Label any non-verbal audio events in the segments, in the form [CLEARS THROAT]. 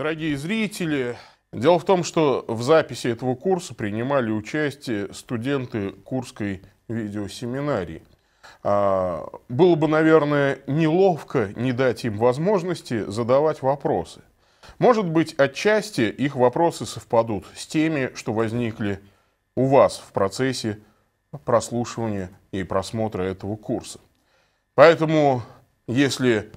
Дорогие зрители, дело в том, что в записи этого курса принимали участие студенты Курской видеосеминарии. А, было бы, наверное, неловко не дать им возможности задавать вопросы. Может быть, отчасти их вопросы совпадут с теми, что возникли у вас в процессе прослушивания и просмотра этого курса. Поэтому, если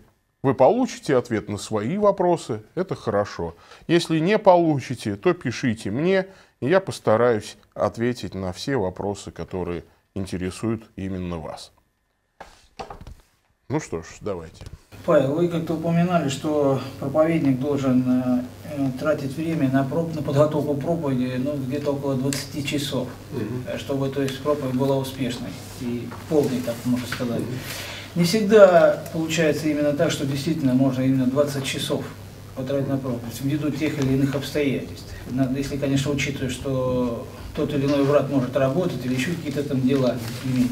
вы получите ответ на свои вопросы, это хорошо. Если не получите, то пишите мне, и я постараюсь ответить на все вопросы, которые интересуют именно вас. Ну что ж, давайте. Павел, вы как-то упоминали, что проповедник должен э, тратить время на, проб, на подготовку проповеди ну, где-то около 20 часов, угу. чтобы то есть, проповедь была успешной и полной, так можно сказать. Угу. Не всегда получается именно так, что действительно можно именно 20 часов потратить на проповедь, ввиду тех или иных обстоятельств. Надо, Если, конечно, учитывая, что тот или иной враг может работать или еще какие-то там дела иметь.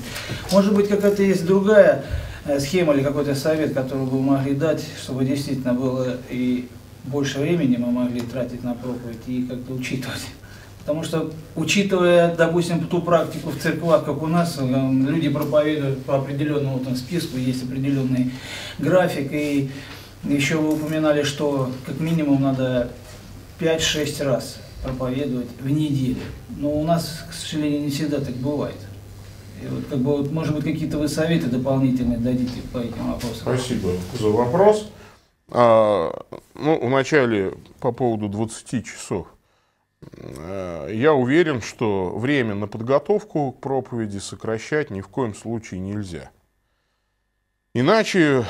Может быть, какая-то есть другая э, схема или какой-то совет, который бы могли дать, чтобы действительно было и больше времени мы могли тратить на проповедь и как-то учитывать. Потому что, учитывая, допустим, ту практику в церквах, как у нас, э, люди проповедуют по определенному там, списку, есть определенный график, и еще вы упоминали, что как минимум надо 5-6 раз проповедовать в неделю. Но у нас, к сожалению, не всегда так бывает. И вот, как бы, вот, может быть, какие-то вы советы дополнительные дадите по этим вопросам? Спасибо за вопрос. А, ну, вначале по поводу 20 часов – я уверен, что время на подготовку к проповеди сокращать ни в коем случае нельзя. Иначе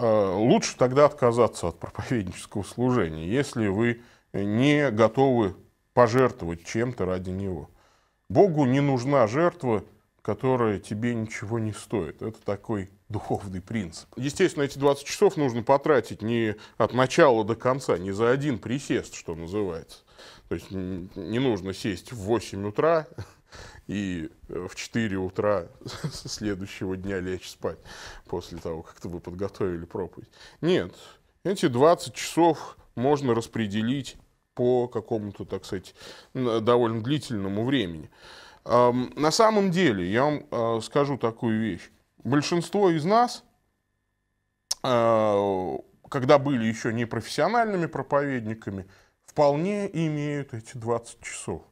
э, лучше тогда отказаться от проповеднического служения, если вы не готовы пожертвовать чем-то ради него. Богу не нужна жертва, которая тебе ничего не стоит. Это такой духовный принцип. Естественно, эти 20 часов нужно потратить не от начала до конца, не за один присест, что называется. То есть не нужно сесть в 8 утра [LAUGHS] и э, в 4 утра [LAUGHS] следующего дня лечь спать после того, как -то вы подготовили проповедь. Нет, эти 20 часов можно распределить по какому-то, так сказать, довольно длительному времени. На самом деле, я вам э, скажу такую вещь. Большинство из нас, э, когда были еще не профессиональными проповедниками, вполне имеют эти 20 часов.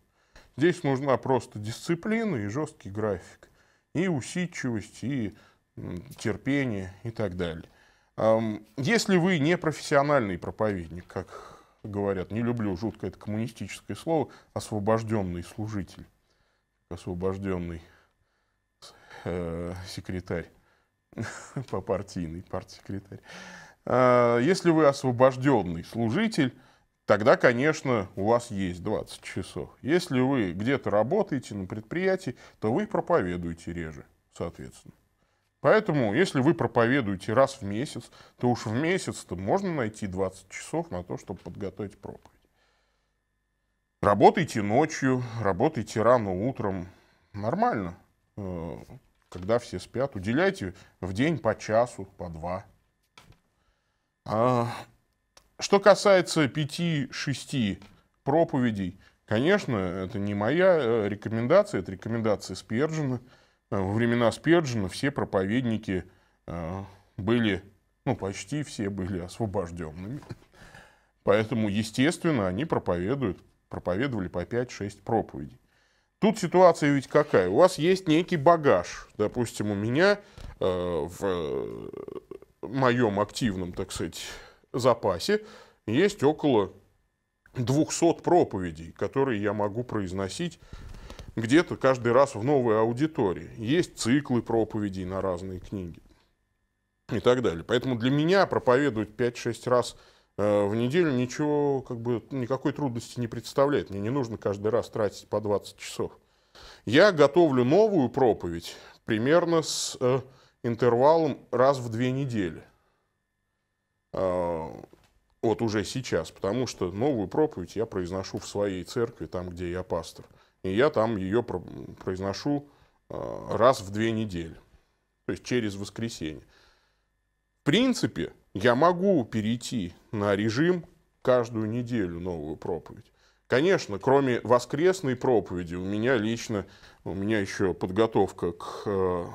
Здесь нужна просто дисциплина и жесткий график, и усидчивость, и терпение и так далее. Если вы не профессиональный проповедник, как говорят, не люблю жуткое это коммунистическое слово, освобожденный служитель, освобожденный э, секретарь [LAUGHS] по партийный партсекретарь. А, если вы освобожденный служитель, тогда, конечно, у вас есть 20 часов. Если вы где-то работаете на предприятии, то вы проповедуете реже, соответственно. Поэтому, если вы проповедуете раз в месяц, то уж в месяц-то можно найти 20 часов на то, чтобы подготовить проповедь. Работайте ночью, работайте рано утром. Нормально, э, когда все спят. Уделяйте в день по часу, по два. А, что касается пяти-шести проповедей, конечно, это не моя э, рекомендация, это рекомендация Спержина. Э, во времена Спержина все проповедники э, были, ну почти все были освобожденными. Поэтому, естественно, они проповедуют, проповедовали по 5-6 проповедей. Тут ситуация ведь какая? У вас есть некий багаж. Допустим, у меня э, в э, моем активном, так сказать, запасе есть около 200 проповедей, которые я могу произносить где-то каждый раз в новой аудитории. Есть циклы проповедей на разные книги и так далее. Поэтому для меня проповедовать 5-6 раз э, в неделю ничего, как бы, никакой трудности не представляет. Мне не нужно каждый раз тратить по 20 часов. Я готовлю новую проповедь примерно с э, интервалом раз в две недели. А, вот уже сейчас, потому что новую проповедь я произношу в своей церкви, там, где я пастор. И я там ее произношу а, раз в две недели, то есть через воскресенье. В принципе, я могу перейти на режим каждую неделю новую проповедь. Конечно, кроме воскресной проповеди, у меня лично, у меня еще подготовка к э,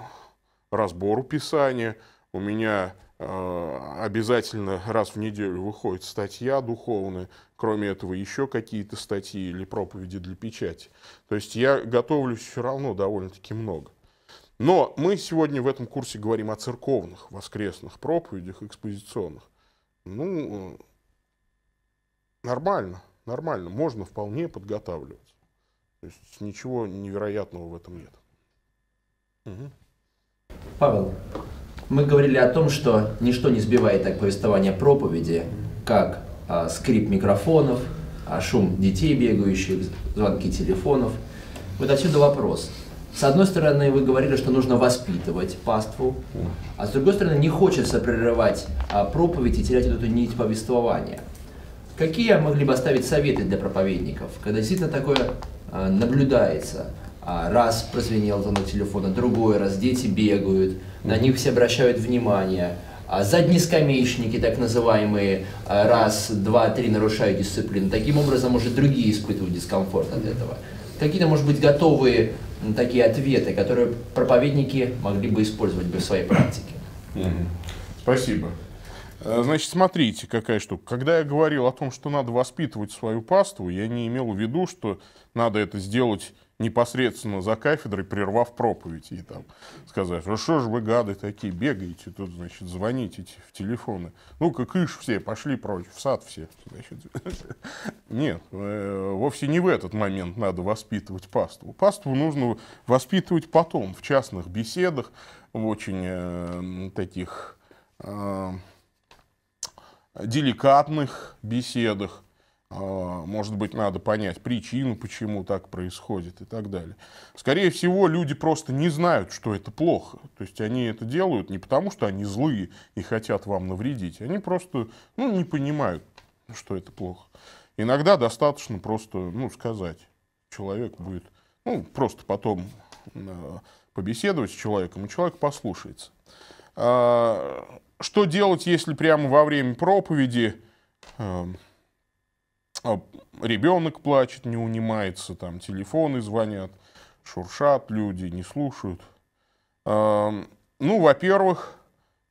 разбору Писания, у меня а, обязательно раз в неделю выходит статья духовная, кроме этого еще какие-то статьи или проповеди для печати. То есть я готовлюсь все равно довольно-таки много. Но мы сегодня в этом курсе говорим о церковных, воскресных проповедях, экспозиционных. Ну, нормально, нормально, можно вполне подготавливать. То есть ничего невероятного в этом нет. Угу. Павел, мы говорили о том, что ничто не сбивает так повествование проповеди, как а, скрип микрофонов, а, шум детей бегающих, звонки телефонов. Вот отсюда вопрос. С одной стороны, вы говорили, что нужно воспитывать паству, а с другой стороны, не хочется прерывать а, проповедь и терять эту нить повествования. Какие могли бы оставить советы для проповедников, когда действительно такое а, наблюдается? А, раз прозвенел звонок телефона, другой раз дети бегают, на них все обращают внимание. А задние скамеечники, так называемые, а, раз, два, три нарушают дисциплину. Таким образом, может другие испытывают дискомфорт от этого. Какие-то, может быть, готовые такие ответы, которые проповедники могли бы использовать бы в своей практике. Спасибо. Э, значит, смотрите, какая штука. Когда я говорил о том, что надо воспитывать свою паству, я не имел в виду, что надо это сделать непосредственно за кафедрой, прервав проповедь, и там сказать, ну что же вы гады такие, бегаете тут, значит, звоните в телефоны. Ну-ка, кыш все, пошли прочь, в сад все. Значит. [LAUGHS] Нет, э, вовсе не в этот момент надо воспитывать паству. Паству нужно воспитывать потом, в частных беседах, в очень э, таких э, деликатных беседах, а, может быть, надо понять причину, почему так происходит и так далее. Скорее всего, люди просто не знают, что это плохо. То есть они это делают не потому, что они злые и хотят вам навредить. Они просто ну, не понимают, что это плохо. Иногда достаточно просто ну, сказать. Человек будет ну, просто потом э, побеседовать с человеком, и человек послушается. А, что делать, если прямо во время проповеди эм, а, ребенок плачет, не унимается, там телефоны звонят, шуршат люди, не слушают. А, ну, во-первых,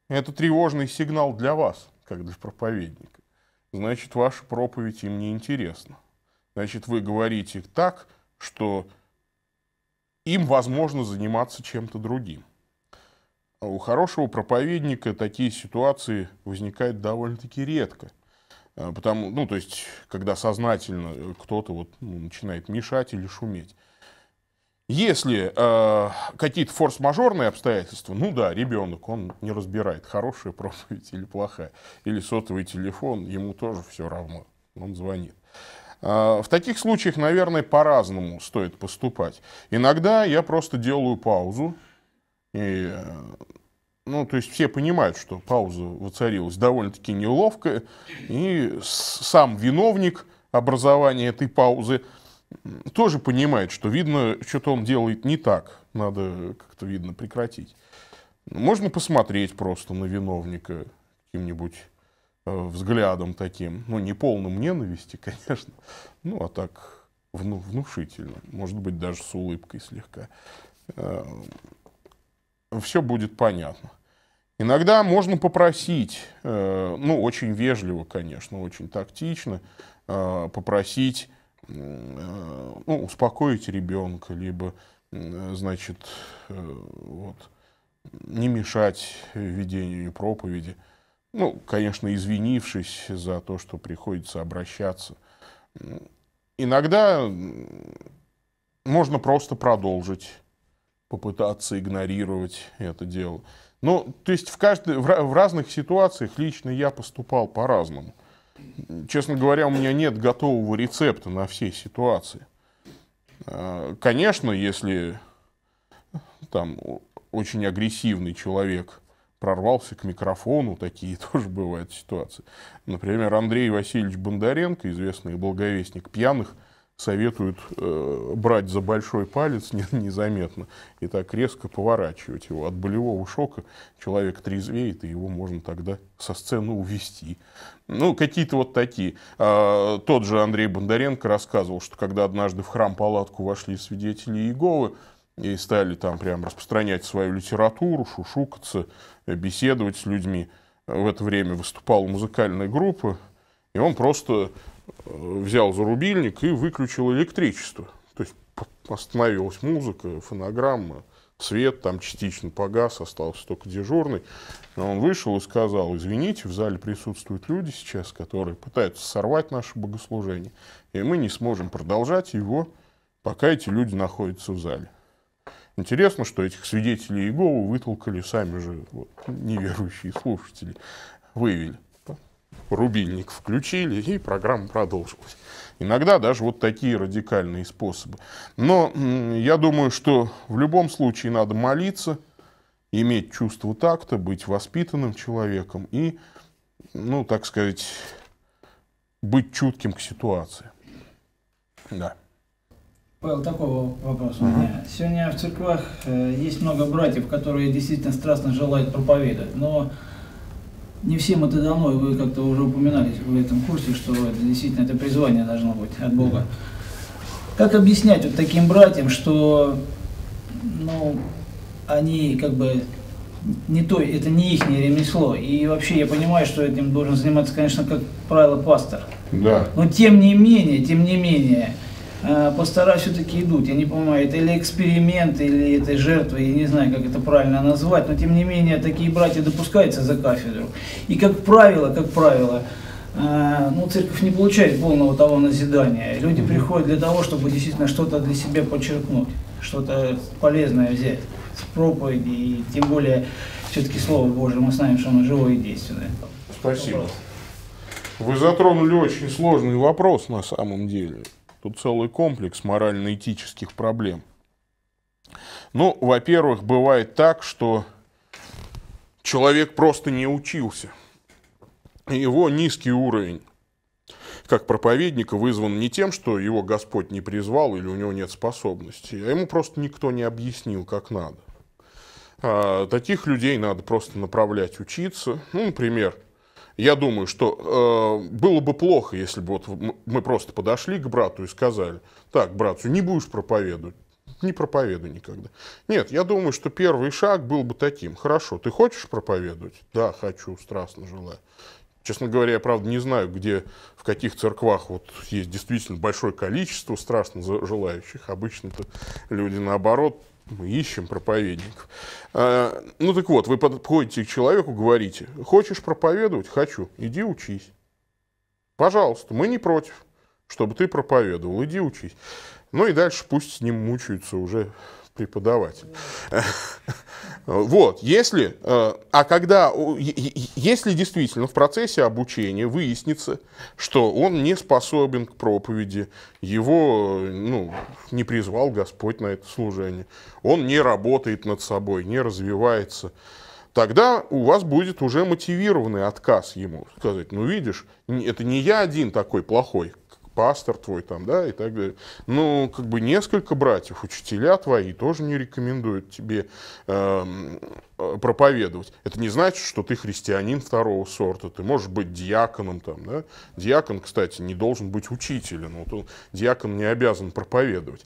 это тревожный сигнал для вас, как для проповедника. Значит, ваша проповедь им не интересна. Значит, вы говорите так, что им возможно заниматься чем-то другим. А у хорошего проповедника такие ситуации возникают довольно-таки редко. Э, потому, ну, то есть, когда сознательно кто-то вот, ну, начинает мешать или шуметь. Если э, какие-то форс-мажорные обстоятельства, ну да, ребенок, он не разбирает, хорошая [LAUGHS] проповедь или плохая, или сотовый телефон, ему тоже все равно, он звонит. Э, в таких случаях, наверное, по-разному стоит поступать. Иногда я просто делаю паузу и э, ну, то есть все понимают, что пауза воцарилась довольно-таки неловко, и сам виновник образования этой паузы тоже понимает, что, видно, что-то он делает не так, надо как-то, видно, прекратить. Можно посмотреть просто на виновника каким-нибудь э, взглядом таким, ну, не полным ненависти, [LAUGHS] конечно, ну, а так внушительно, может быть, даже с улыбкой слегка э, все будет понятно. Иногда можно попросить, э, ну, очень вежливо, конечно, очень тактично, э, попросить э, ну, успокоить ребенка, либо, значит, вот, не мешать ведению проповеди. Ну, конечно, извинившись за то, что приходится обращаться. Иногда можно просто продолжить, попытаться игнорировать это дело. Ну, то есть в, каждой, в разных ситуациях лично я поступал по-разному. Честно говоря, у меня нет готового рецепта на все ситуации. А, конечно, если э, там очень агрессивный человек прорвался к микрофону, такие [LAUGHS] тоже бывают ситуации. Например, Андрей Васильевич Бондаренко, известный благовестник пьяных, советуют э, брать за большой палец [LAUGHS] не, незаметно и так резко поворачивать его. От болевого шока человек трезвеет, и его можно тогда со сцены увести. Ну, какие-то вот такие. Э, тот же Андрей Бондаренко рассказывал, что когда однажды в храм-палатку вошли свидетели Иеговы, и стали там прям распространять свою литературу, шушукаться, беседовать с людьми. В это время выступала музыкальная группа, и он просто взял зарубильник и выключил электричество. То есть остановилась музыка, фонограмма, свет там частично погас, остался только дежурный. он вышел и сказал, извините, в зале присутствуют люди сейчас, которые пытаются сорвать наше богослужение, и мы не сможем продолжать его, пока эти люди находятся в зале. Интересно, что этих свидетелей Иеговы вытолкали сами же вот, неверующие слушатели, вывели рубильник включили, и программа продолжилась. Иногда даже вот такие радикальные способы. Но я думаю, что в любом случае надо молиться, иметь чувство такта, быть воспитанным человеком и, ну, так сказать, быть чутким к ситуации. Да. Павел, такой вопрос. Угу. Сегодня в церквах э, есть много братьев, которые действительно страстно желают проповедовать, но не всем это дано, и вы как-то уже упоминали в этом курсе, что это действительно это призвание должно быть от Бога. Как объяснять вот таким братьям, что ну, они как бы не то, это не их ремесло. И вообще я понимаю, что этим должен заниматься, конечно, как правило, пастор. Да. Но тем не менее, тем не менее, Э, Постараюсь все-таки идут. Я не понимаю, это или эксперимент, или это жертва, я не знаю, как это правильно назвать, но тем не менее такие братья допускаются за кафедру. И как правило, как правило, э, ну, церковь не получает полного того назидания. Люди приходят для того, чтобы действительно что-то для себя подчеркнуть, что-то полезное взять с проповеди, и тем более все-таки Слово Божие, мы знаем, что оно живое и действенное. Спасибо. Вы затронули очень сложный вопрос на самом деле. Тут целый комплекс морально-этических проблем. Ну, во-первых, бывает так, что человек просто не учился. Его низкий уровень как проповедника вызван не тем, что его Господь не призвал или у него нет способностей, а ему просто никто не объяснил, как надо. А, таких людей надо просто направлять учиться. Ну, например, я думаю, что э, было бы плохо, если бы вот мы просто подошли к брату и сказали, так, братцу, не будешь проповедовать, не проповедуй никогда. Нет, я думаю, что первый шаг был бы таким, хорошо, ты хочешь проповедовать? Да, хочу, страстно желаю. Честно говоря, я правда не знаю, где, в каких церквах вот есть действительно большое количество страстно желающих. Обычно-то люди, наоборот, мы ищем проповедников. А, ну так вот, вы подходите к человеку, говорите, хочешь проповедовать? Хочу. Иди учись. Пожалуйста, мы не против, чтобы ты проповедовал. Иди учись. Ну и дальше пусть с ним мучаются уже преподаватель. [LAUGHS] Вот, если, э, а когда, если действительно в процессе обучения выяснится, что он не способен к проповеди, его ну, не призвал Господь на это служение, он не работает над собой, не развивается, тогда у вас будет уже мотивированный отказ ему. Сказать, ну видишь, это не я один такой плохой, пастор твой там, да, и так далее. Ну, как бы несколько братьев, учителя твои тоже не рекомендуют тебе эм, э, проповедовать. Это не значит, что ты христианин второго сорта, ты можешь быть диаконом там, да. Диакон, кстати, не должен быть учителем, вот он, диакон не обязан проповедовать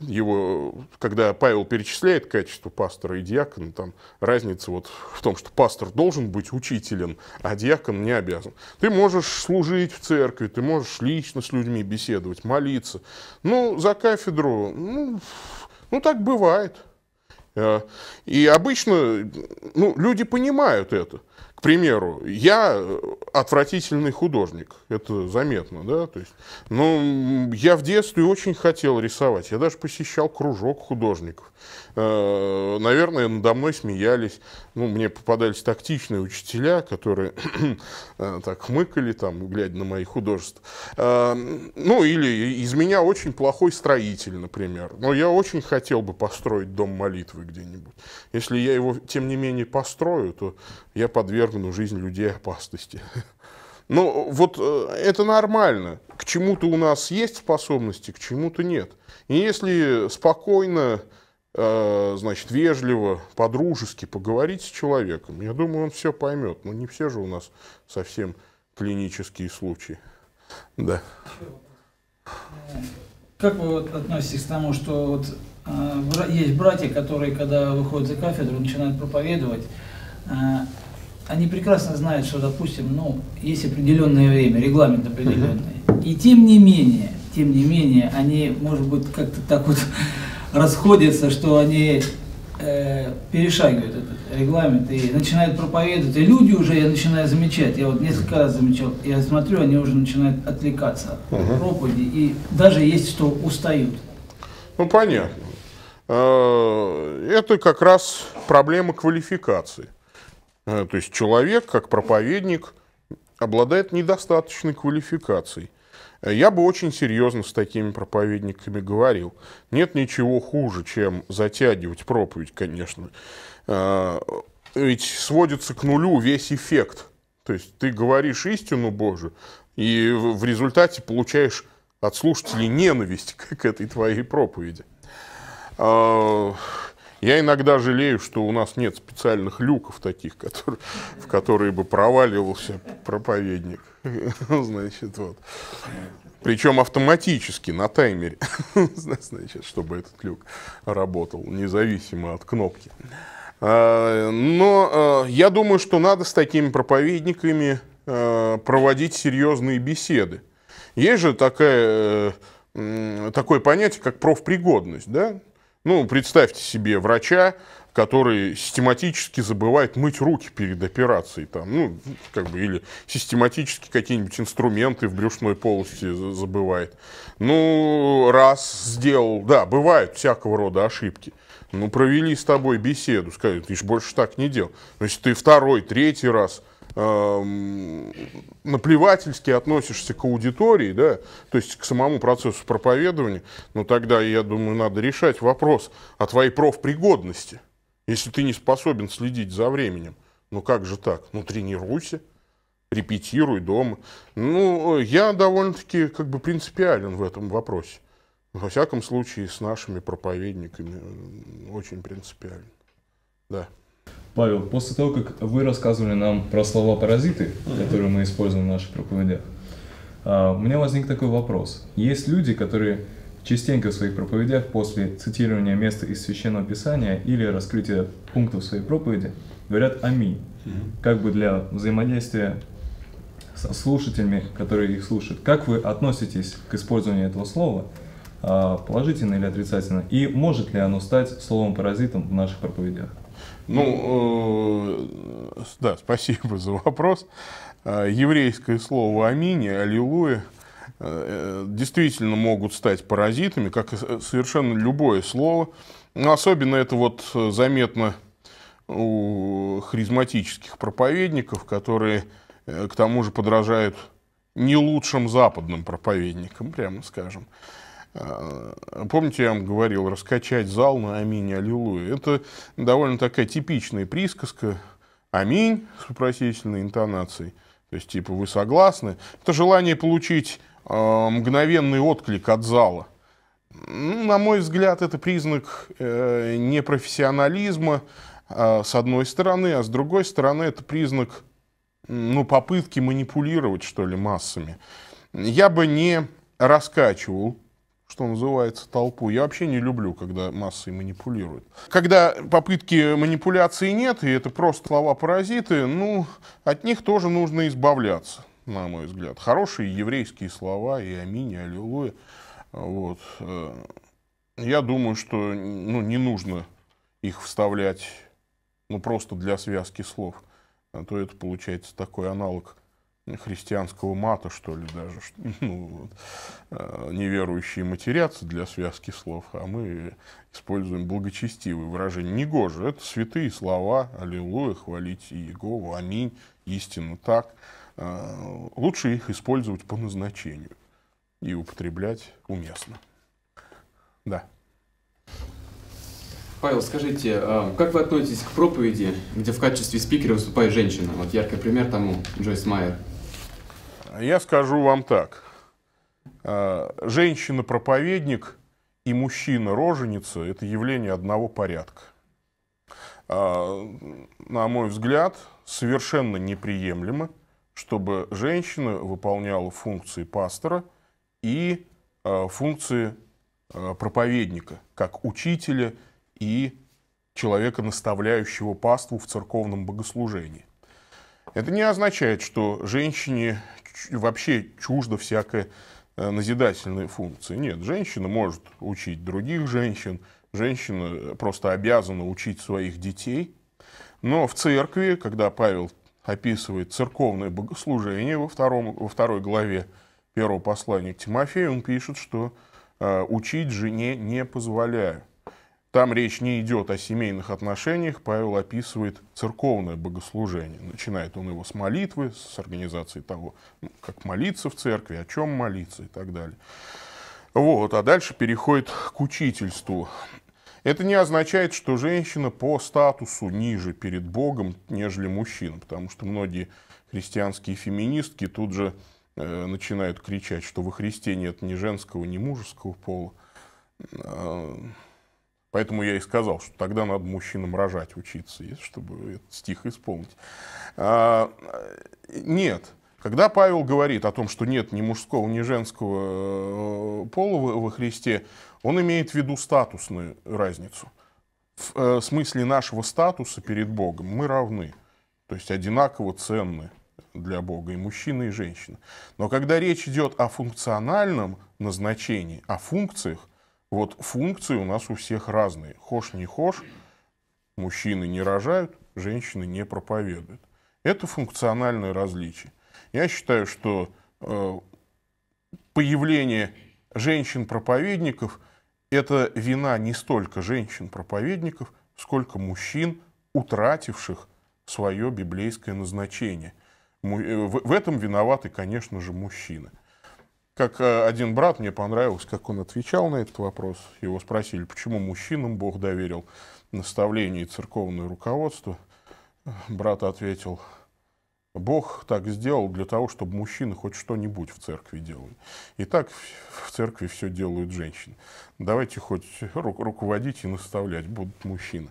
его, когда Павел перечисляет качество пастора и диакона, там разница вот в том, что пастор должен быть учителен, а диакон не обязан. Ты можешь служить в церкви, ты можешь лично с людьми беседовать, молиться. Ну, за кафедру, ну, ну так бывает. Э, и обычно ну, люди понимают это. К примеру, я э, отвратительный художник, это заметно, да, то есть, но я в детстве очень хотел рисовать, я даже посещал кружок художников. Э, наверное, надо мной смеялись. Ну, мне попадались тактичные учителя, которые [CLEARS THROAT] э, так хмыкали, там, глядя на мои художества. Э, ну, или из меня очень плохой строитель, например. Но я очень хотел бы построить дом молитвы где-нибудь. Если я его, тем не менее, построю, то я подвергну жизнь людей опасности. [LAUGHS] ну вот это нормально. К чему-то у нас есть способности, к чему-то нет. И если спокойно Э, значит, вежливо, подружески поговорить с человеком, я думаю, он все поймет. Но ну, не все же у нас совсем клинические случаи. Да. Как вы вот относитесь к тому, что вот, э, есть братья, которые, когда выходят за кафедру, начинают проповедовать, э, они прекрасно знают, что, допустим, ну, есть определенное время, регламент определенный. И тем не менее, тем не менее, они, может быть, как-то так вот расходятся, что они э, перешагивают этот регламент и начинают проповедовать. И люди уже, я начинаю замечать, я вот несколько раз замечал, я смотрю, они уже начинают отвлекаться от угу. проповеди, и даже есть, что устают. Ну, понятно. Э, это как раз проблема квалификации. Э, то есть человек, как проповедник, обладает недостаточной квалификацией. Я бы очень серьезно с такими проповедниками говорил. Нет ничего хуже, чем затягивать проповедь, конечно. А, ведь сводится к нулю весь эффект. То есть ты говоришь истину Божию, и в результате получаешь от слушателей ненависть [LAUGHS] к этой твоей проповеди. А, я иногда жалею, что у нас нет специальных люков таких, [LAUGHS] которые, в которые бы проваливался проповедник. [LAUGHS] Значит, вот. Причем автоматически на таймере, [LAUGHS] значит, чтобы этот люк работал, независимо от кнопки. А, но а, я думаю, что надо с такими проповедниками а, проводить серьезные беседы. Есть же такая, э, такое понятие, как профпригодность. Да? Ну, представьте себе врача, который систематически забывает мыть руки перед операцией, там, ну, как бы, или систематически какие-нибудь инструменты в брюшной полости забывает. Ну, раз сделал, да, бывают всякого рода ошибки. Ну, провели с тобой беседу, сказали, ты же больше так не делал. то есть ты второй, третий раз эм, наплевательски относишься к аудитории, да, то есть к самому процессу проповедования, но ну, тогда, я думаю, надо решать вопрос о твоей профпригодности. Если ты не способен следить за временем, ну как же так? Ну тренируйся, репетируй дома. Ну, я довольно-таки как бы принципиален в этом вопросе. Во всяком случае, с нашими проповедниками очень принципиален. Да. Павел, после того, как вы рассказывали нам про слова паразиты, которые мы используем в наших проповедях, а, у меня возник такой вопрос. Есть люди, которые Частенько в своих проповедях после цитирования места из Священного Писания или раскрытия пунктов своей проповеди говорят «Аминь», как бы для взаимодействия со слушателями, которые их слушают. Как вы относитесь к использованию этого слова, а, положительно или отрицательно, и может ли оно стать словом-паразитом в наших проповедях? Ну, э, да, спасибо за вопрос. А, еврейское слово «Аминь», и «Аллилуйя» – Э, э, действительно могут стать паразитами, как э, совершенно любое слово. Но ну, особенно это вот заметно у харизматических проповедников, которые к тому же подражают не лучшим западным проповедникам, прямо скажем. Помните, я вам говорил, раскачать зал на аминь, аллилуйя. Это довольно такая типичная присказка. Аминь с вопросительной интонацией. То есть, типа, вы согласны? Это желание получить Э, мгновенный отклик от зала. Ну, на мой взгляд, это признак э, непрофессионализма э, с одной стороны, а с другой стороны это признак ну, попытки манипулировать, что ли, массами. Я бы не раскачивал, что называется, толпу. Я вообще не люблю, когда массы манипулируют. Когда попытки манипуляции нет, и это просто слова-паразиты, ну, от них тоже нужно избавляться на мой взгляд. Хорошие еврейские слова и аминь, и аллилуйя. Вот. Э, я думаю, что ну, не нужно их вставлять ну, просто для связки слов. А то это получается такой аналог христианского мата, что ли, даже. [LAUGHS] Ну, вот. Э, неверующие матерятся для связки слов, а мы используем благочестивые выражения. Негоже. Это святые слова. Аллилуйя, хвалить Иегову, аминь, истинно так. А, лучше их использовать по назначению и употреблять уместно. Да. Павел, скажите, а, как вы относитесь к проповеди, где в качестве спикера выступает женщина? Вот яркий пример тому Джойс Майер. Я скажу вам так. А, женщина-проповедник и мужчина-роженица – это явление одного порядка. На мой взгляд, совершенно неприемлемо, чтобы женщина выполняла функции пастора и э, функции э, проповедника, как учителя и человека, наставляющего паству в церковном богослужении. Это не означает, что женщине вообще чуждо всякая э, назидательная функция. Нет, женщина может учить других женщин, женщина просто обязана учить своих детей. Но в церкви, когда Павел описывает церковное богослужение во, втором, во второй главе первого послания к Тимофею, он пишет, что э, учить жене не позволяю. Там речь не идет о семейных отношениях, Павел описывает церковное богослужение. Начинает он его с молитвы, с организации того, ну, как молиться в церкви, о чем молиться и так далее. Вот, а дальше переходит к учительству. Это не означает, что женщина по статусу ниже перед Богом, нежели мужчина, потому что многие христианские феминистки тут же э, начинают кричать, что во Христе нет ни женского, ни мужеского пола. Э, поэтому я и сказал, что тогда надо мужчинам рожать учиться, чтобы этот стих исполнить. Э, нет. Когда Павел говорит о том, что нет ни мужского, ни женского э, пола во Христе, он имеет в виду статусную разницу. В э, смысле нашего статуса перед Богом мы равны, то есть одинаково ценны для Бога и мужчина, и женщина. Но когда речь идет о функциональном назначении, о функциях, вот функции у нас у всех разные. Хошь не хошь, мужчины не рожают, женщины не проповедуют. Это функциональное различие. Я считаю, что э, появление женщин-проповедников – это вина не столько женщин-проповедников, сколько мужчин, утративших свое библейское назначение. Э, в этом виноваты, конечно же, мужчины. Как э, один брат, мне понравилось, как он отвечал на этот вопрос. Его спросили, почему мужчинам Бог доверил наставление и церковное руководство. Брат ответил, Бог так сделал для того, чтобы мужчины хоть что-нибудь в церкви делали. И так в церкви все делают женщины. Давайте хоть ру руководить и наставлять будут мужчины.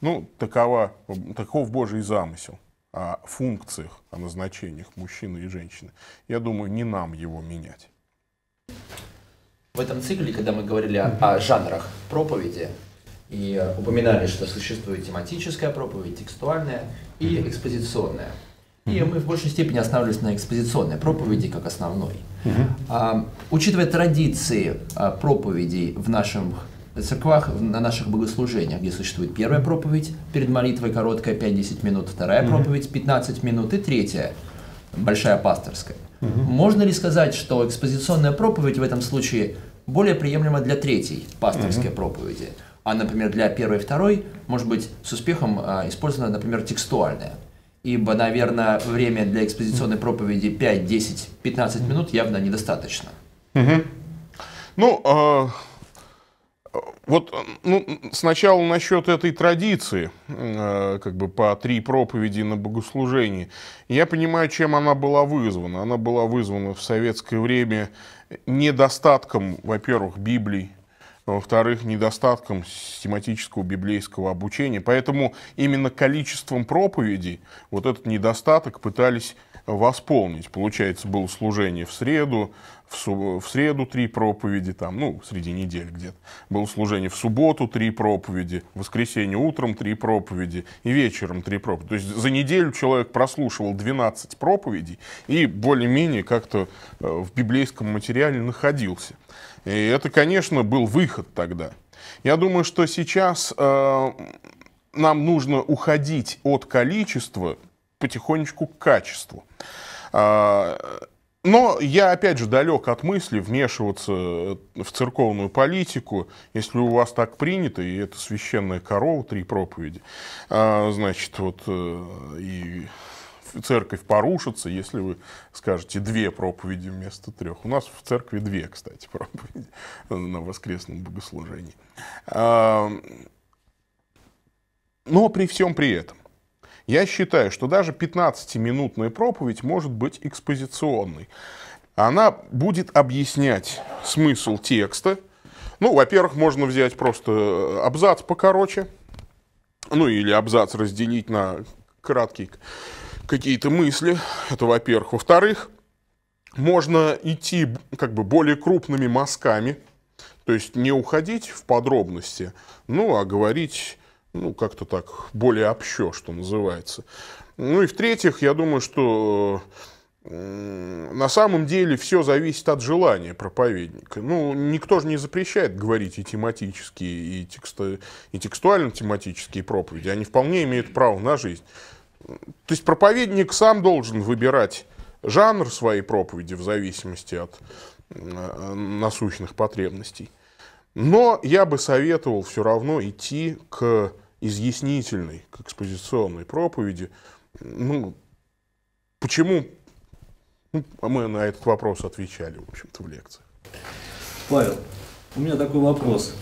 Ну, такова, таков Божий замысел о функциях, о назначениях мужчины и женщины. Я думаю, не нам его менять. В этом цикле, когда мы говорили о, о жанрах проповеди, и упоминали, что существует тематическая проповедь, текстуальная и экспозиционная – и мы в большей степени останавливались на экспозиционной проповеди как основной. Угу. А, учитывая традиции а, проповедей в наших церквах, на наших богослужениях, где существует первая проповедь перед молитвой, короткая 5-10 минут, вторая угу. проповедь 15 минут и третья, большая пасторская. Угу. Можно ли сказать, что экспозиционная проповедь в этом случае более приемлема для третьей пасторской угу. проповеди? А, например, для первой и второй, может быть, с успехом а, использована, например, текстуальная ибо, наверное, время для экспозиционной проповеди 5, 10, 15 минут явно недостаточно. Угу. Ну, а... Вот ну, сначала насчет этой традиции, э, как бы по три проповеди на богослужении. Я понимаю, чем она была вызвана. Она была вызвана в советское время недостатком, во-первых, Библии. А во-вторых, недостатком систематического библейского обучения. Поэтому именно количеством проповедей вот этот недостаток пытались восполнить. Получается, было служение в среду, в, суб... в среду три проповеди, там, ну, среди недель где-то. Было служение в субботу три проповеди, в воскресенье утром три проповеди и вечером три проповеди. То есть за неделю человек прослушивал 12 проповедей и более-менее как-то э, в библейском материале находился. И это, конечно, был выход тогда. Я думаю, что сейчас э, нам нужно уходить от количества потихонечку к качеству. А, но я, опять же, далек от мысли вмешиваться э, в церковную политику, если у вас так принято, и это священная корова, три проповеди, а, значит, вот э, и церковь порушится, если вы скажете две проповеди вместо трех. У нас в церкви две, кстати, проповеди на воскресном богослужении. А, но при всем при этом, я считаю, что даже 15-минутная проповедь может быть экспозиционной. Она будет объяснять смысл текста. Ну, во-первых, можно взять просто э, абзац покороче, ну или абзац разделить на краткие какие-то мысли. Это, во-первых. Во-вторых, можно идти как бы более крупными мазками, то есть не уходить в подробности, ну, а говорить ну, как-то так более общо, что называется. Ну и в-третьих, я думаю, что на самом деле все зависит от желания проповедника. Ну, никто же не запрещает говорить и тематические, и, тексто, и текстуально-тематические проповеди. Они вполне имеют право на жизнь. То есть проповедник сам должен выбирать жанр своей проповеди в зависимости от э, насущных потребностей. Но я бы советовал все равно идти к изъяснительной, к экспозиционной проповеди. Ну, почему? Ну, а мы на этот вопрос отвечали, в общем-то, в лекции. Павел, у меня такой вопрос.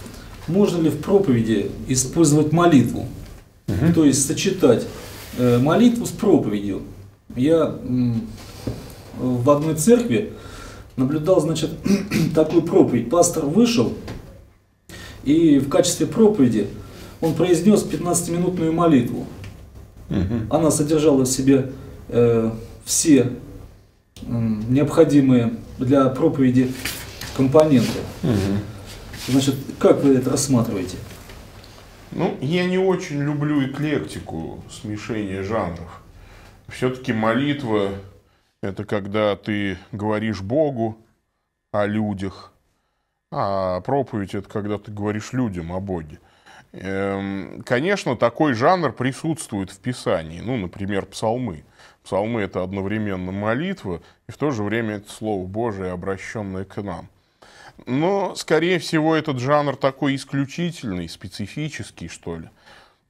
Можно ли в проповеди использовать молитву? Угу. То есть сочетать э, молитву с проповедью. Я в одной церкви наблюдал, значит, [CLEARS THROAT] такую проповедь. Пастор вышел и в качестве проповеди – он произнес 15-минутную молитву. Угу. Она содержала в себе э, все э, необходимые для проповеди компоненты. Угу. Значит, как вы это рассматриваете? Ну, я не очень люблю эклектику, смешение жанров. Все-таки молитва – это когда ты говоришь Богу о людях, а проповедь – это когда ты говоришь людям о Боге. Эм, конечно, такой жанр присутствует в Писании, ну, например, псалмы. Псалмы – это одновременно молитва, и в то же время это Слово Божие, обращенное к нам. Но, скорее всего, этот жанр такой исключительный, специфический, что ли.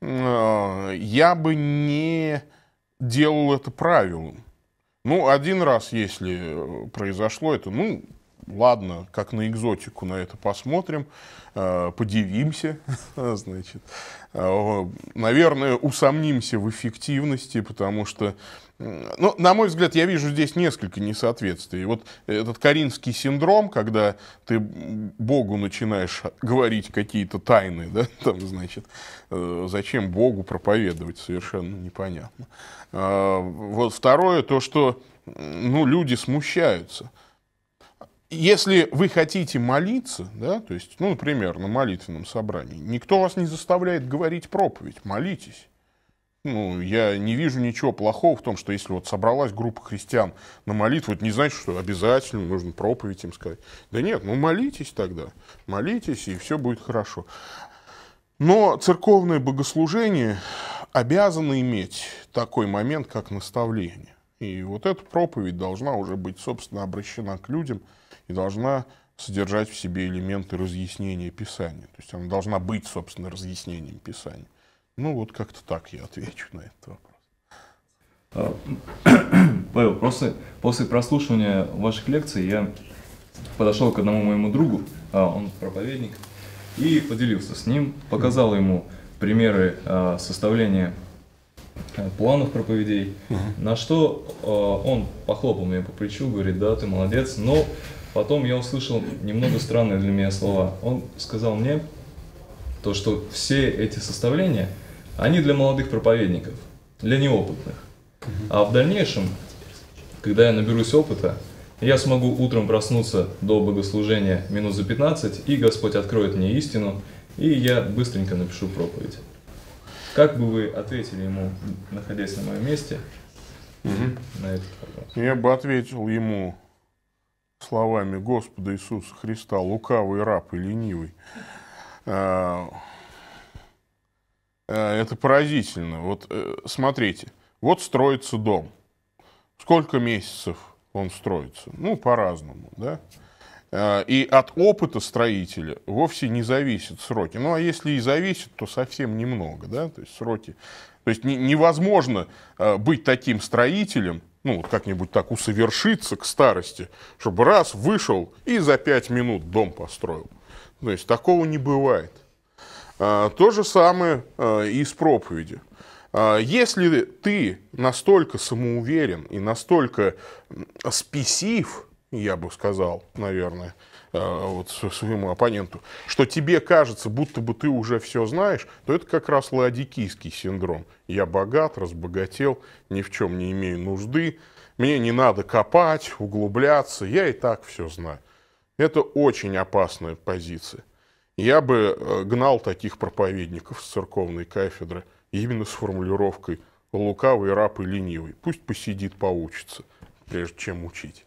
Э, я бы не делал это правилом. Ну, один раз, если э, произошло это, ну, ладно, как на экзотику на это посмотрим, э, подивимся, [LAUGHS] значит. Э, наверное, усомнимся в эффективности, потому что ну, на мой взгляд, я вижу здесь несколько несоответствий. Вот этот каринский синдром, когда ты Богу начинаешь говорить какие-то тайны, да, [LAUGHS] там, значит, э, зачем Богу проповедовать, совершенно непонятно. Вот второе, то, что, ну, люди смущаются если вы хотите молиться, да, то есть, ну, например, на молитвенном собрании, никто вас не заставляет говорить проповедь, молитесь. Ну, я не вижу ничего плохого в том, что если вот собралась группа христиан на молитву, это не значит, что обязательно нужно проповедь им сказать. Да нет, ну молитесь тогда, молитесь, и все будет хорошо. Но церковное богослужение обязано иметь такой момент, как наставление. И вот эта проповедь должна уже быть, собственно, обращена к людям – и должна содержать в себе элементы разъяснения Писания. То есть она должна быть, собственно, разъяснением Писания. Ну вот как-то так я отвечу на этот вопрос. А, [COUGHS] Павел, после, после прослушивания ваших лекций я подошел к одному моему другу, а, он проповедник, и поделился с ним, показал ему примеры а, составления планов проповедей, на что он похлопал меня по плечу, говорит, да, ты молодец, но Потом я услышал немного странные для меня слова. Он сказал мне, то, что все эти составления, они для молодых проповедников, для неопытных. А в дальнейшем, когда я наберусь опыта, я смогу утром проснуться до богослужения минут за 15, и Господь откроет мне истину, и я быстренько напишу проповедь. Как бы вы ответили ему, находясь на моем месте, угу. на этот вопрос? Я бы ответил ему, словами Господа Иисуса Христа, лукавый раб и ленивый. Э, э, это поразительно. Вот э, смотрите, вот строится дом. Сколько месяцев он строится? Ну, по-разному, да? И от опыта строителя вовсе не зависит сроки. Ну, а если и зависит, то совсем немного, да? То есть сроки... То есть невозможно быть таким строителем, ну, вот как-нибудь так усовершиться к старости, чтобы раз вышел и за пять минут дом построил. То есть такого не бывает. А, то же самое а, и с проповеди. А, если ты настолько самоуверен и настолько спесив, я бы сказал, наверное, э, вот своему оппоненту, что тебе кажется, будто бы ты уже все знаешь, то это как раз ладикийский синдром. Я богат, разбогател, ни в чем не имею нужды, мне не надо копать, углубляться, я и так все знаю. Это очень опасная позиция. Я бы э, гнал таких проповедников с церковной кафедры именно с формулировкой «лукавый раб и ленивый». Пусть посидит, поучится, прежде чем учить.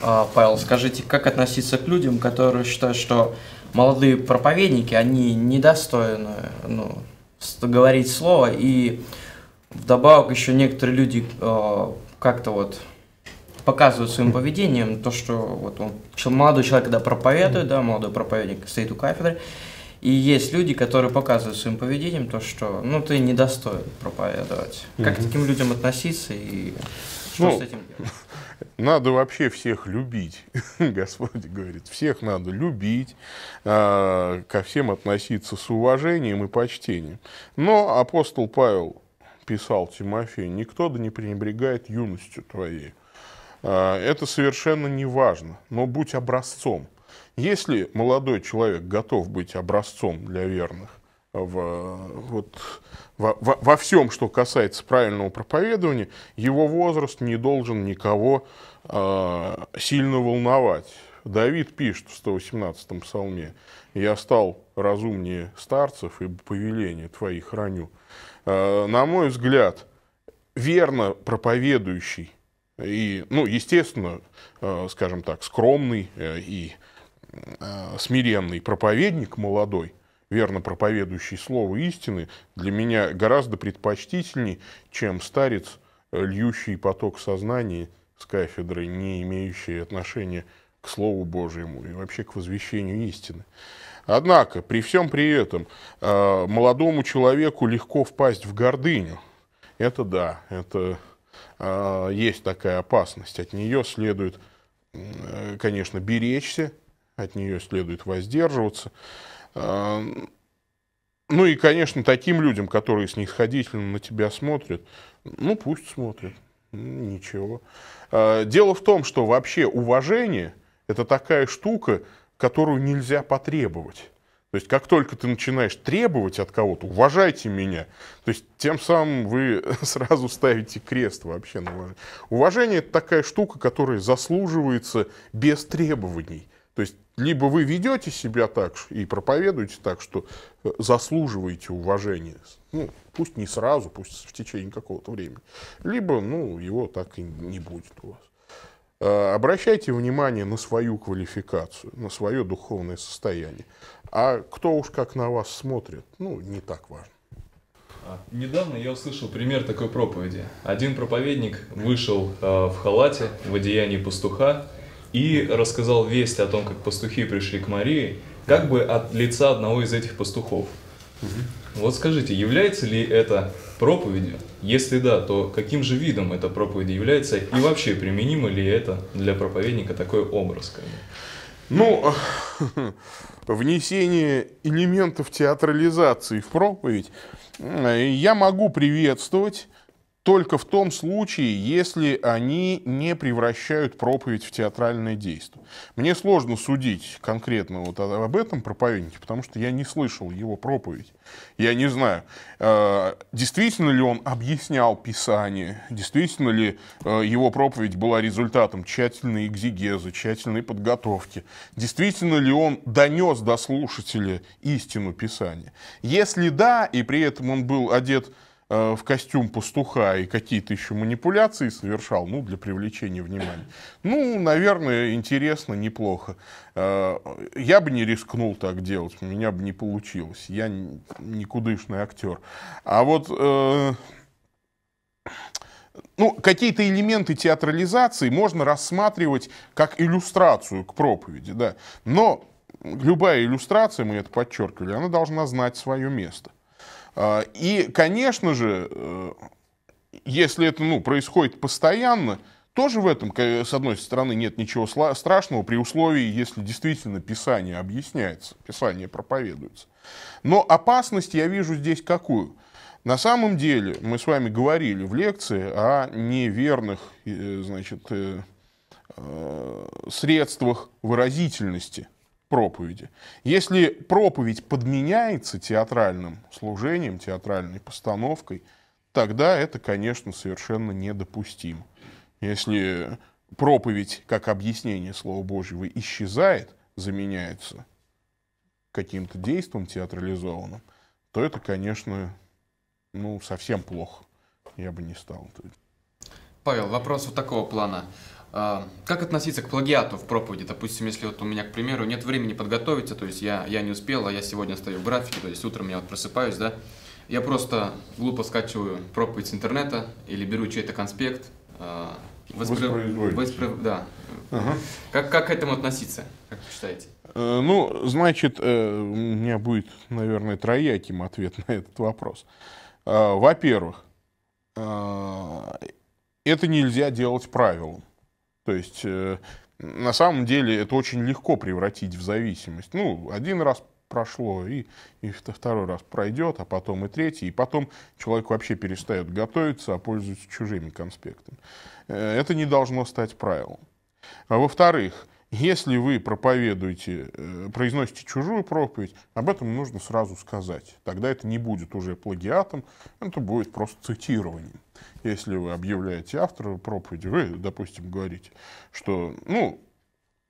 А, Павел, скажите, как относиться к людям, которые считают, что молодые проповедники, они недостойны ну, говорить слово, и вдобавок еще некоторые люди э, как-то вот показывают своим поведением то, что вот он, молодой человек, когда проповедует, да, молодой проповедник стоит у кафедры, и есть люди, которые показывают своим поведением то, что ну ты недостоин проповедовать. Как к таким людям относиться и что ну, с этим делать? Надо вообще всех любить, [LAUGHS] Господь говорит, всех надо любить, а, ко всем относиться с уважением и почтением. Но апостол Павел писал Тимофею, никто да не пренебрегает юностью твоей. А, это совершенно не важно, но будь образцом. Если молодой человек готов быть образцом для верных, в, вот, во, во, во всем, что касается правильного проповедования, его возраст не должен никого э, сильно волновать. Давид пишет в 118-м псалме, «Я стал разумнее старцев, и повеление твои храню». Э, на мой взгляд, верно проповедующий и, ну, естественно, э, скажем так, скромный э, и э, смиренный проповедник молодой – верно проповедующий слово истины, для меня гораздо предпочтительней, чем старец, э, льющий поток сознания с кафедры, не имеющий отношения к Слову Божьему и вообще к возвещению истины. Однако, при всем при этом, э, молодому человеку легко впасть в гордыню. Это да, это э, есть такая опасность. От нее следует, конечно, беречься, от нее следует воздерживаться. Ну и, конечно, таким людям, которые снисходительно на тебя смотрят, ну пусть смотрят, ничего. А, дело в том, что вообще уважение – это такая штука, которую нельзя потребовать. То есть, как только ты начинаешь требовать от кого-то, уважайте меня, то есть, тем самым вы [LAUGHS] сразу ставите крест вообще на уважение. Уважение – это такая штука, которая заслуживается без требований. То есть, либо вы ведете себя так и проповедуете так, что э, заслуживаете уважения, ну, пусть не сразу, пусть в течение какого-то времени, либо ну, его так и не будет у вас. Э, обращайте внимание на свою квалификацию, на свое духовное состояние. А кто уж как на вас смотрит, ну, не так важно. А, недавно я услышал пример такой проповеди. Один проповедник вышел э, в халате, в одеянии пастуха, и рассказал весть о том, как пастухи пришли к Марии, как бы от лица одного из этих пастухов. Угу. Вот скажите, является ли это проповедью? Если да, то каким же видом эта проповедь является и вообще применимо ли это для проповедника такой образ? Как бы? Ну, [LAUGHS] внесение элементов театрализации в проповедь я могу приветствовать, только в том случае, если они не превращают проповедь в театральное действие. Мне сложно судить конкретно вот об этом проповеднике, потому что я не слышал его проповедь. Я не знаю, э, действительно ли он объяснял Писание, действительно ли э, его проповедь была результатом тщательной экзигезы, тщательной подготовки, действительно ли он донес до слушателя истину Писания. Если да, и при этом он был одет Э, в костюм пастуха и какие-то еще манипуляции совершал, ну, для привлечения внимания. Ну, наверное, интересно, неплохо. Э, я бы не рискнул так делать, у меня бы не получилось. Я никудышный актер. А вот... Э, ну, какие-то элементы театрализации можно рассматривать как иллюстрацию к проповеди, да. Но любая иллюстрация, мы это подчеркивали, она должна знать свое место. А, и, конечно же, э, если это ну, происходит постоянно, тоже в этом, с одной стороны, нет ничего страшного, при условии, если действительно Писание объясняется, Писание проповедуется. Но опасность я вижу здесь какую? На самом деле, мы с вами говорили в лекции о неверных э, значит, э, средствах выразительности проповеди. Если проповедь подменяется театральным служением, театральной постановкой, тогда это, конечно, совершенно недопустимо. Если проповедь, как объяснение Слова Божьего, исчезает, заменяется каким-то действом театрализованным, то это, конечно, ну, совсем плохо. Я бы не стал. Павел, вопрос вот такого плана. А, как относиться к плагиату в проповеди? Допустим, если вот у меня, к примеру, нет времени подготовиться, то есть я, я не успел, а я сегодня стою в графике, то есть утром я вот просыпаюсь, да, я просто глупо скачиваю проповедь с интернета или беру чей-то конспект. Э, а, воспро... Воспро... Да. Ага. Как, как к этому относиться, как вы считаете? Э, ну, значит, э, у меня будет, наверное, трояким ответ [LAUGHS] на этот вопрос. А, во-первых, это нельзя делать правилом. То есть э, на самом деле это очень легко превратить в зависимость. Ну, один раз прошло, и, и второй раз пройдет, а потом и третий, и потом человек вообще перестает готовиться, а пользуется чужими конспектами. Э, это не должно стать правилом. А во-вторых, если вы проповедуете, э, произносите чужую проповедь, об этом нужно сразу сказать. Тогда это не будет уже плагиатом, это будет просто цитированием. Если вы объявляете автора проповеди, вы, допустим, говорите, что, ну,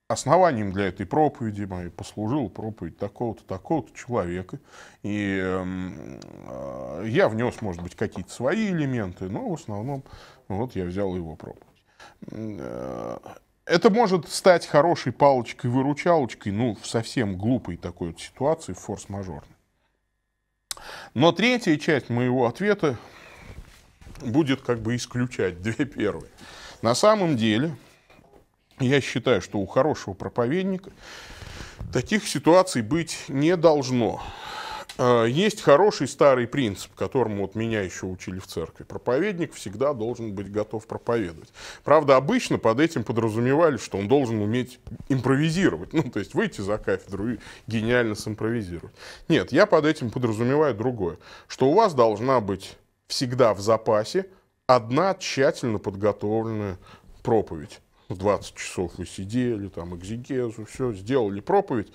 основанием для этой проповеди моей послужила проповедь такого-то, такого-то человека. И эм, э, я внес, может быть, какие-то свои элементы, но в основном вот я взял его проповедь э, это может стать хорошей палочкой-выручалочкой, ну, в совсем глупой такой вот ситуации, форс-мажорной. Но третья часть моего ответа будет как бы исключать две первые. На самом деле, я считаю, что у хорошего проповедника таких ситуаций быть не должно. А, есть хороший старый принцип, которому вот меня еще учили в церкви. Проповедник всегда должен быть готов проповедовать. Правда, обычно под этим подразумевали, что он должен уметь импровизировать. Ну, то есть выйти за кафедру и гениально симпровизировать. Нет, я под этим подразумеваю другое. Что у вас должна быть всегда в запасе одна тщательно подготовленная проповедь. В 20 часов вы сидели, там, экзегезу, все, сделали проповедь.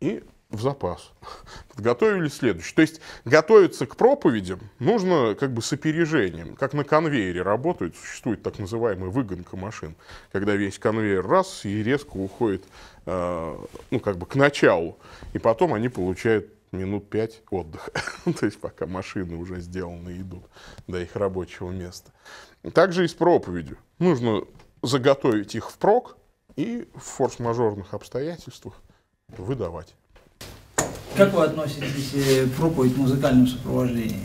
И в запас. [LAUGHS] Подготовили следующий. То есть готовиться к проповедям нужно как бы с опережением. Как на конвейере работают, существует так называемая выгонка машин, когда весь конвейер раз и резко уходит э, ну, как бы к началу. И потом они получают минут пять отдыха. [LAUGHS] Ну, то есть пока машины уже сделаны идут до их рабочего места. Также и с проповедью. Нужно заготовить их впрок и в форс-мажорных обстоятельствах выдавать. Как вы относитесь э, к проповедь музыкальному сопровождению?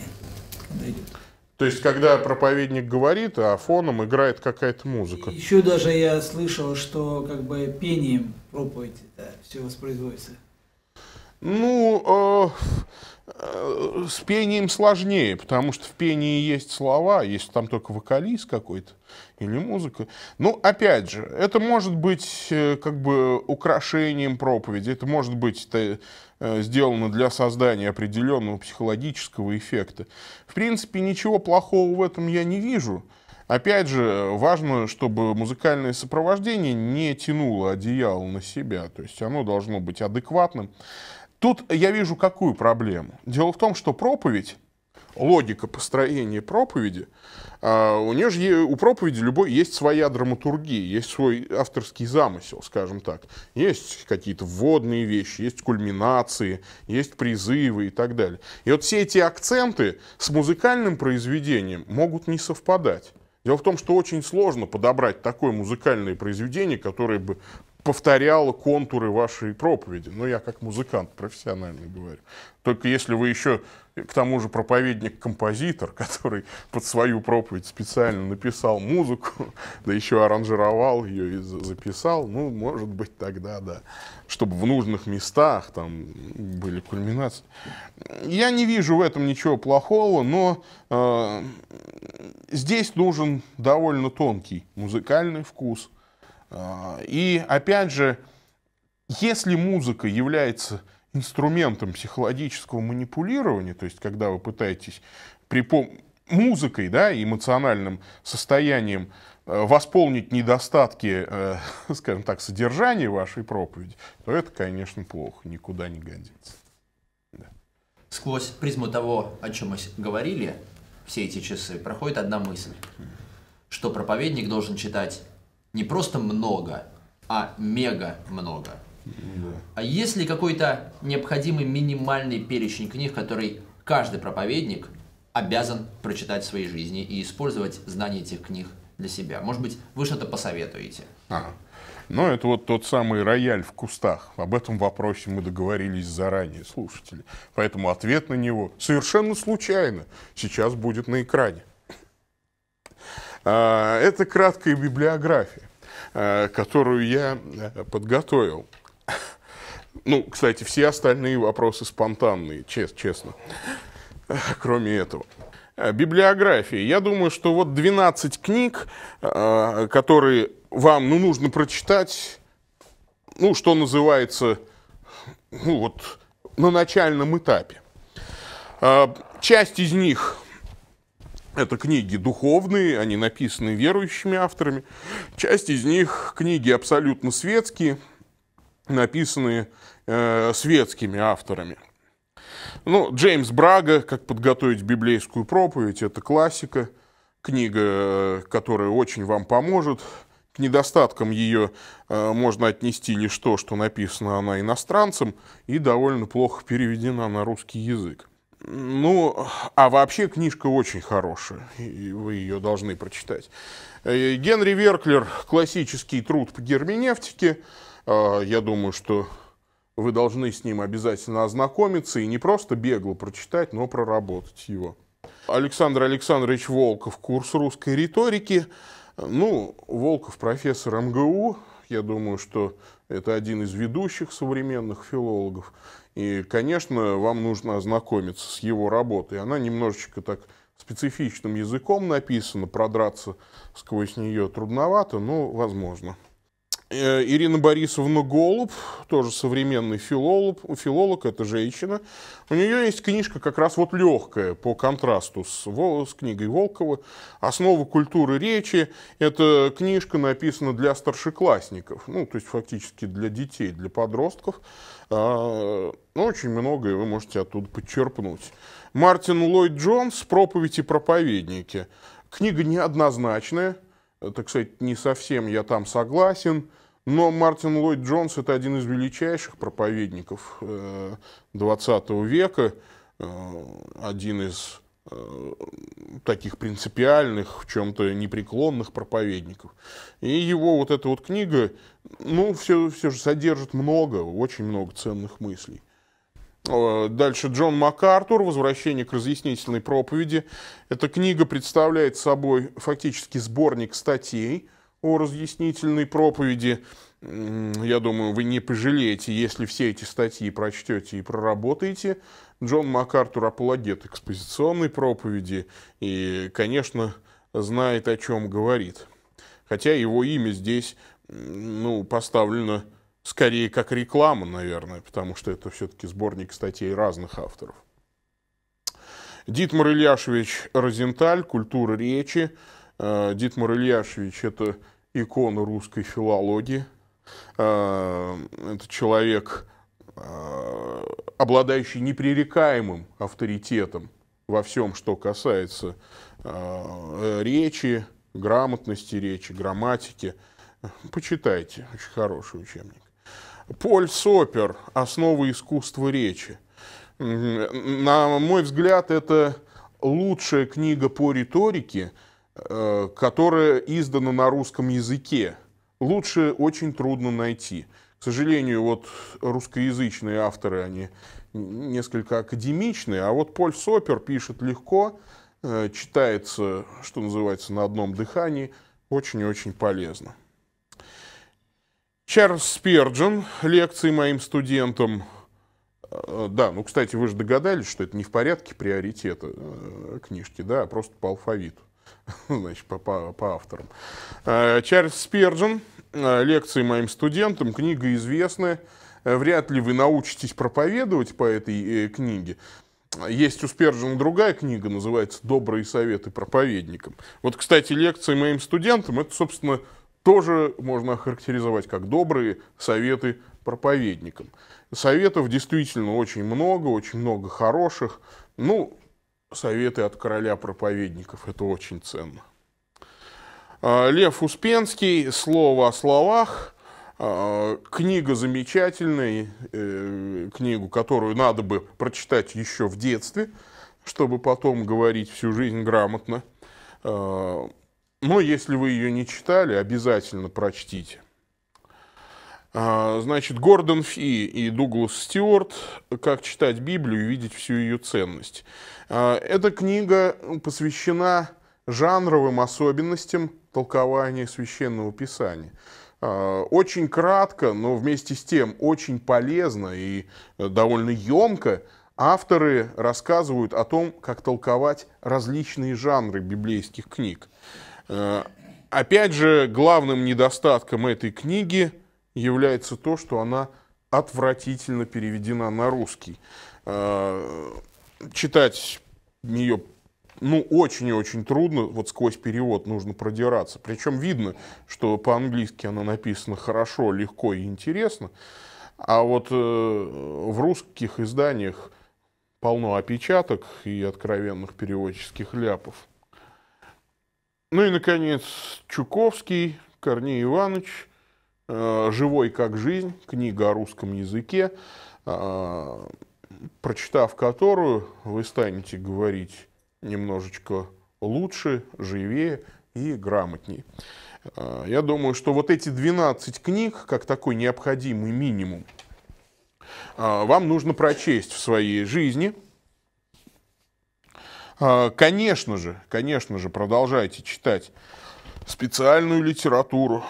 То есть, когда проповедник говорит, а фоном играет какая-то музыка. Еще даже я слышал, что как бы пением проповедь да, э, все воспроизводится. Ну, э, Э, с пением сложнее, потому что в пении есть слова, если там только вокалист какой-то или музыка. Но ну, опять же, это может быть э, как бы украшением проповеди, это может быть это э, сделано для создания определенного психологического эффекта. В принципе, ничего плохого в этом я не вижу. Опять же, важно, чтобы музыкальное сопровождение не тянуло одеяло на себя, то есть оно должно быть адекватным. Тут я вижу какую проблему. Дело в том, что проповедь, логика построения проповеди, а, у нее же у проповеди любой есть своя драматургия, есть свой авторский замысел, скажем так. Есть какие-то вводные вещи, есть кульминации, есть призывы и так далее. И вот все эти акценты с музыкальным произведением могут не совпадать. Дело в том, что очень сложно подобрать такое музыкальное произведение, которое бы повторяла контуры вашей проповеди. Ну, я как музыкант профессионально говорю. Только если вы еще, э, к тому же, проповедник-композитор, [LAUGHS] который под свою проповедь специально написал музыку, [LAUGHS] да еще аранжировал ее и записал, ну, может быть, тогда, да. Чтобы в нужных местах там были кульминации. Я не вижу в этом ничего плохого, но э, здесь нужен довольно тонкий музыкальный вкус – а, и опять же, если музыка является инструментом психологического манипулирования, то есть когда вы пытаетесь при пом... музыкой, да, эмоциональным состоянием э, восполнить недостатки, э, [LAUGHS] скажем так, содержания вашей проповеди, то это, конечно, плохо, никуда не годится. Да. Сквозь призму того, о чем мы говорили все эти часы, проходит одна мысль, что проповедник должен читать не просто много, а мега много. Да. А есть ли какой-то необходимый минимальный перечень книг, который каждый проповедник обязан прочитать в своей жизни и использовать знания этих книг для себя? Может быть, вы что-то посоветуете? А. Ну, это вот тот самый рояль в кустах. Об этом вопросе мы договорились заранее, слушатели. Поэтому ответ на него совершенно случайно сейчас будет на экране. А, это краткая библиография, а, которую я э, подготовил. Ну, кстати, все остальные вопросы спонтанные, чест, честно, кроме этого. А, библиография. Я думаю, что вот 12 книг, которые вам ну, нужно прочитать, ну, что называется, ну, вот, на начальном этапе. Часть из них это книги духовные, они написаны верующими авторами. Часть из них книги абсолютно светские, написанные э, светскими авторами. Ну, Джеймс Брага «Как подготовить библейскую проповедь» — это классика, книга, которая очень вам поможет. К недостаткам ее э, можно отнести лишь то, что написана она иностранцем и довольно плохо переведена на русский язык. Ну, а вообще книжка очень хорошая, и вы ее должны прочитать. Э, Генри Верклер «Классический труд по герменевтике». Э, я думаю, что вы должны с ним обязательно ознакомиться и не просто бегло прочитать, но проработать его. Александр Александрович Волков «Курс русской риторики». Э, ну, Волков профессор МГУ. Я думаю, что это один из ведущих современных филологов. И, конечно, вам нужно ознакомиться с его работой. Она немножечко так специфичным языком написана, продраться сквозь нее трудновато, но возможно. Э, Ирина Борисовна Голуб, тоже современный филолог, филолог, это женщина. У нее есть книжка как раз вот легкая по контрасту с, с книгой Волкова «Основы культуры речи». Это книжка написана для старшеклассников, ну, то есть фактически для детей, для подростков. А, ну, очень многое вы можете оттуда подчерпнуть. Мартин Ллойд Джонс «Проповедь и проповедники». Книга неоднозначная, так сказать, не совсем я там согласен, но Мартин Ллойд Джонс – это один из величайших проповедников 20 э, века, э, один из э, таких принципиальных, в чем-то непреклонных проповедников. И его вот эта вот книга, ну, все, все же содержит много, очень много ценных мыслей. Дальше Джон МакАртур «Возвращение к разъяснительной проповеди». Эта книга представляет собой фактически сборник статей – о разъяснительной проповеди. Я думаю, вы не пожалеете, если все эти статьи прочтете и проработаете. Джон МакАртур апологет экспозиционной проповеди и, конечно, знает, о чем говорит. Хотя его имя здесь ну, поставлено скорее как реклама, наверное, потому что это все-таки сборник статей разных авторов. Дитмар Ильяшевич Розенталь «Культура речи», Э, Дитмар Ильяшевич – это икона русской филологии, э, это человек, э, обладающий непререкаемым авторитетом во всем, что касается речи, грамотности речи, грамматики. Почитайте, очень хороший учебник. Поль Сопер «Основы искусства речи». На мой взгляд, это лучшая книга по риторике – Э, которая издана на русском языке, лучше очень трудно найти. К сожалению, вот русскоязычные авторы, они несколько академичные, а вот Поль Сопер пишет легко, э, читается, что называется, на одном дыхании, очень-очень и полезно. Чарльз Спирджин, лекции моим студентам. Э, да, ну, кстати, вы же догадались, что это не в порядке приоритета книжки, да, а просто по алфавиту. [LAUGHS] значит, по, по, по авторам. Э, Чарльз Спирджин, э, лекции моим студентам, книга известная. Э, вряд ли вы научитесь проповедовать по этой книге. Есть у Спержина другая книга, называется «Добрые советы проповедникам». Вот, кстати, лекции моим студентам, это, собственно, тоже можно охарактеризовать как «добрые советы проповедникам». Советов действительно очень много, очень много хороших. Ну, советы от короля-проповедников. Это очень ценно. А, Лев Успенский, слово о словах. А, Книга замечательная, э, книгу, которую надо бы прочитать еще в детстве, чтобы потом говорить всю жизнь грамотно. А, Но если вы ее не читали, обязательно прочтите. А, значит, Гордон Фи и Дуглас Стюарт «Как читать Библию и видеть всю ее ценность». А, эта книга посвящена жанровым особенностям толкования священного писания. А, очень кратко, но вместе с тем очень полезно и довольно емко авторы рассказывают о том, как толковать различные жанры библейских книг. Опять же, главным недостатком этой книги – является то, что она отвратительно переведена на русский. Э, читать ее ну, очень и очень трудно, вот сквозь перевод нужно продираться. Причем видно, что по-английски она написана хорошо, легко и интересно, а вот э, в русских изданиях полно опечаток и откровенных переводческих ляпов. Ну и, наконец, Чуковский, Корней Иванович, Э, «Живой как жизнь», книга о русском языке, э, прочитав которую, вы станете говорить немножечко лучше, живее и грамотнее. Э, я думаю, что вот эти 12 книг, как такой необходимый минимум, вам нужно прочесть в своей жизни. Конечно же, конечно же, продолжайте читать специальную литературу,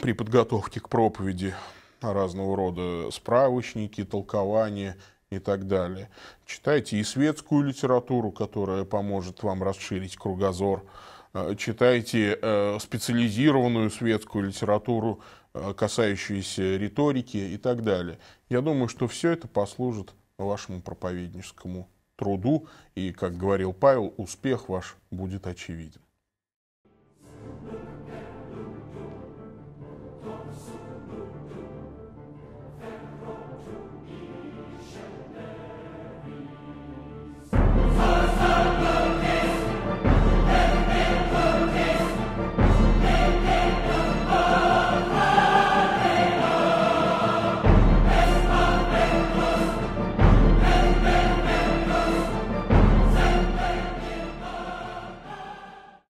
при подготовке к проповеди разного рода справочники, толкования и так далее. Читайте и светскую литературу, которая поможет вам расширить кругозор. Э, читайте э, специализированную светскую литературу, э, касающуюся риторики и так далее. Я думаю, что все это послужит вашему проповедническому труду, и, как говорил Павел, успех ваш будет очевиден.